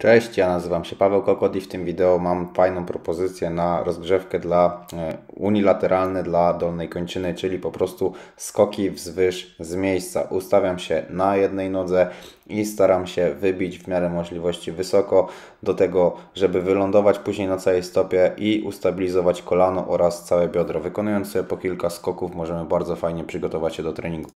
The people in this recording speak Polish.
Cześć, ja nazywam się Paweł Kokot i w tym wideo mam fajną propozycję na rozgrzewkę dla e, unilateralne dla dolnej kończyny, czyli po prostu skoki wzwyż z miejsca. Ustawiam się na jednej nodze i staram się wybić w miarę możliwości wysoko do tego, żeby wylądować później na całej stopie i ustabilizować kolano oraz całe biodro. Wykonując sobie po kilka skoków możemy bardzo fajnie przygotować się do treningu.